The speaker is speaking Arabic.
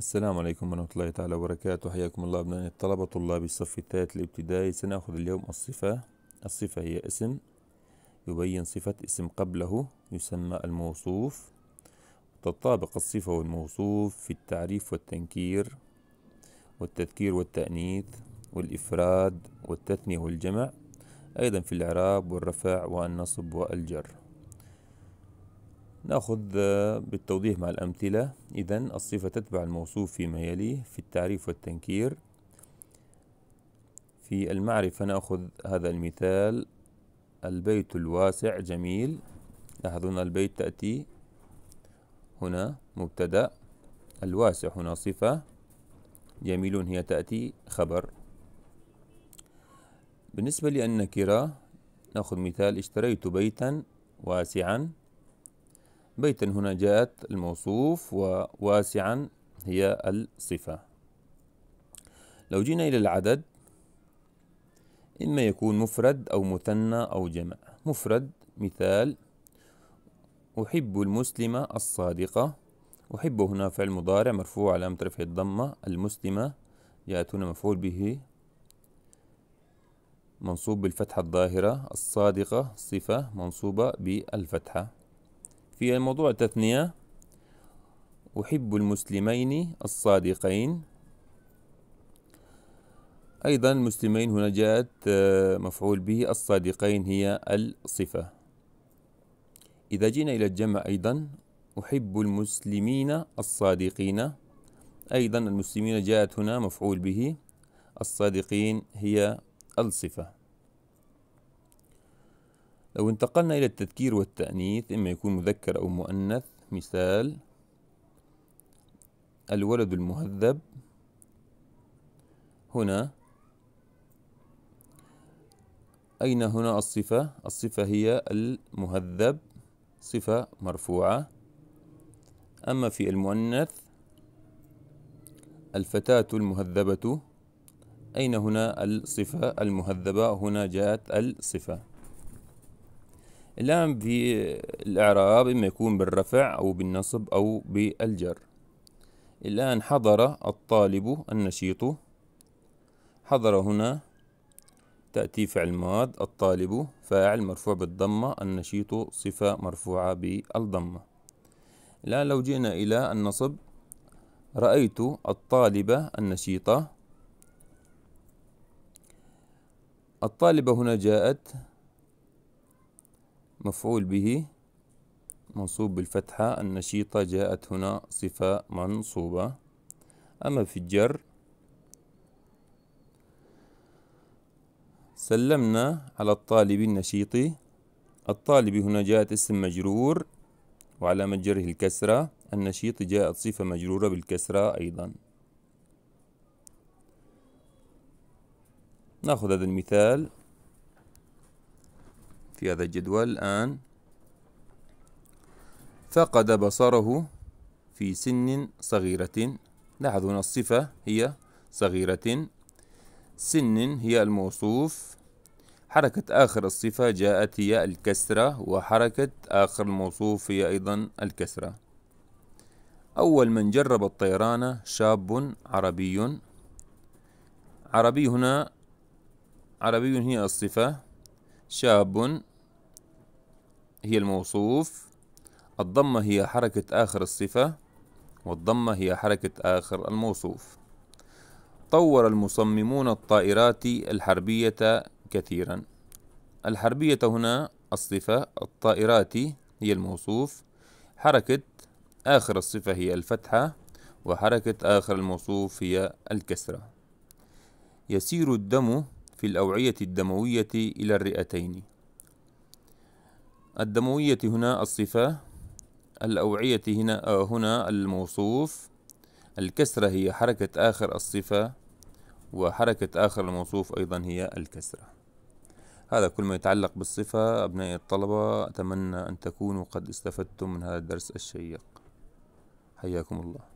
السلام عليكم ورحمة الله تعالى وبركاته حياكم الله أبنائي الطلبة طلاب الصف الثالث الابتدائي سنأخذ اليوم الصفة الصفة هي اسم يبين صفة اسم قبله يسمى الموصوف تطابق الصفة والموصوف في التعريف والتنكير والتذكير والتأنيث والإفراد والتثنية والجمع أيضا في الإعراب والرفع والنصب والجر نأخذ آه، بالتوضيح مع الأمثلة إذا الصفة تتبع الموصوف فيما يليه في التعريف والتنكير في المعرفة نأخذ هذا المثال البيت الواسع جميل لاحظون البيت تأتي هنا مبتدأ الواسع هنا صفة جميل هي تأتي خبر بالنسبة للنكرة نأخذ مثال اشتريت بيتا واسعا بيتا هنا جاءت الموصوف وواسعا هي الصفة لو جينا إلى العدد إما يكون مفرد أو مثنى أو جمع مفرد مثال أحب المسلمة الصادقة أحب هنا فعل مضارع مرفوع علامة رفع الضمة المسلمة جاءت هنا مفعول به منصوب بالفتحة الظاهرة الصادقة صفة منصوبة بالفتحة في موضوع التثنية أحب المسلمين الصادقين أيضا المسلمين هنا جاءت آه، مفعول به الصادقين هي الصفة إذا جينا إلى الجمع أيضا أحب المسلمين الصادقين أيضا المسلمين جاءت هنا مفعول به الصادقين هي الصفة لو انتقلنا إلى التذكير والتأنيث إما يكون مذكر أو مؤنث مثال الولد المهذب هنا أين هنا الصفة؟ الصفة هي المهذب صفة مرفوعة أما في المؤنث الفتاة المهذبة أين هنا الصفة المهذبة هنا جاءت الصفة اللام في الإعراب إما يكون بالرفع أو بالنصب أو بالجر الآن حضر الطالب النشيط حضر هنا تأتي فعل ماض الطالب فاعل مرفوع بالضمة النشيط صفة مرفوعة بالضمة الآن لو جئنا إلى النصب رأيت الطالبة النشيطة الطالبة هنا جاءت مفعول به منصوب بالفتحة النشيطة جاءت هنا صفة منصوبة أما في الجر سلمنا على الطالب النشيط الطالب هنا جاءت اسم مجرور وعلى مجره الكسرة النشيط جاءت صفة مجرورة بالكسرة أيضا ناخذ هذا المثال في هذا الجدول الآن فقد بصره في سن صغيرة لاحظوا هنا الصفة هي صغيرة سن هي الموصوف حركة آخر الصفة جاءت هي الكسرة وحركة آخر الموصوف هي أيضا الكسرة أول من جرب الطيران شاب عربي عربي هنا عربي هي الصفة شاب هي الموصوف الضمة هي حركة آخر الصفة والضمة هي حركة آخر الموصوف طور المصممون الطائرات الحربية كثيرا الحربية هنا الصفة الطائرات هي الموصوف حركة آخر الصفة هي الفتحة وحركة آخر الموصوف هي الكسرة يسير الدم في الأوعية الدموية إلى الرئتين الدموية هنا الصفة الأوعية هنا آه، هنا الموصوف الكسرة هي حركة آخر الصفة وحركة آخر الموصوف أيضا هي الكسرة هذا كل ما يتعلق بالصفة أبنائي الطلبة أتمنى أن تكونوا قد استفدتم من هذا الدرس الشيق حياكم الله